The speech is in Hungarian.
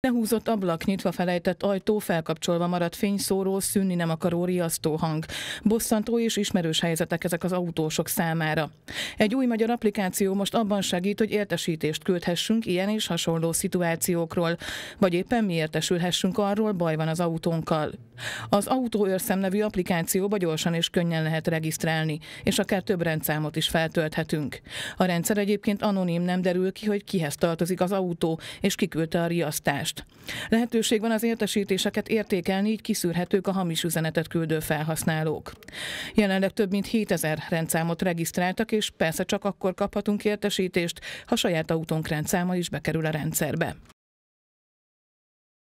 Lehúzott ablak, nyitva felejtett ajtó, felkapcsolva maradt fényszóró, szűnni nem akaró riasztó hang. Bosszantó és ismerős helyzetek ezek az autósok számára. Egy új magyar applikáció most abban segít, hogy értesítést küldhessünk ilyen és hasonló szituációkról, vagy éppen mi értesülhessünk arról, baj van az autónkkal. Az autóőrszem nevű applikációba gyorsan és könnyen lehet regisztrálni, és akár több rendszámot is feltölthetünk. A rendszer egyébként anonim nem derül ki, hogy kihez tartozik az autó, és kiküldte a riasztást hozzájárulást. Lehetőség van az értesítéseket értékelni, így kiszűrhetők a hamis üzenetet küldő felhasználók. Jelenleg több mint 7000 rendszámot regisztráltak, és persze csak akkor kaphatunk értesítést, ha saját autónk rendszáma is bekerül a rendszerbe.